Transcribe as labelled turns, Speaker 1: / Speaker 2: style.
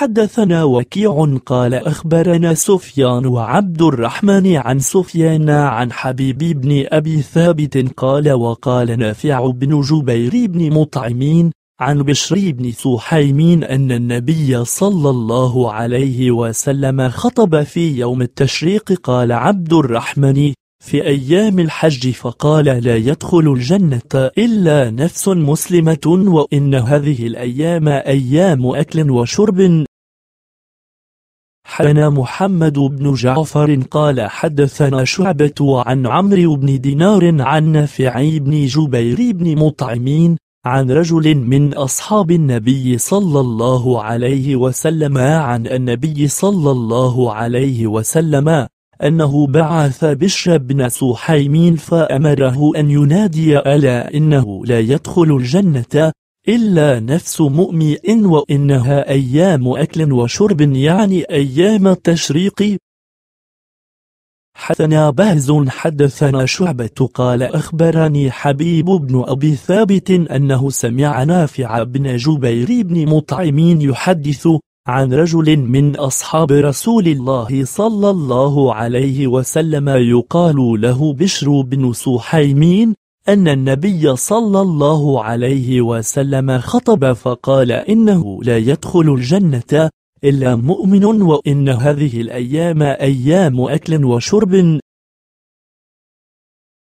Speaker 1: حدثنا وكيع قال أخبرنا سفيان وعبد الرحمن عن سفيان عن حبيب بن أبي ثابت قال وقال نافع بن جبير بن مطعمين عن بشر بن سحيمين أن النبي صلى الله عليه وسلم خطب في يوم التشريق قال عبد الرحمن في أيام الحج فقال لا يدخل الجنة إلا نفس مسلمة وإن هذه الأيام أيام أكل وشرب حدثنا محمد بن جعفر قال حدثنا شعبة عن عمرو بن دينار عن نافع بن جبير بن مطعمين عن رجل من أصحاب النبي صلى الله عليه وسلم عن النبي صلى الله عليه وسلم أنه بعث بشر بن سحيمين فأمره أن ينادي ألا إنه لا يدخل الجنة إلا نفس مؤمئ وإنها أيام أكل وشرب يعني أيام التشريق حدثنا بهز حدثنا شعبة قال أخبرني حبيب بن أبي ثابت أنه سمع نافع بن جبير بن مطعمين يحدث عن رجل من أصحاب رسول الله صلى الله عليه وسلم يقال له بشر بن سحيمين أن النبي صلى الله عليه وسلم خطب فقال إنه لا يدخل الجنة إلا مؤمن وإن هذه الأيام أيام أكل وشرب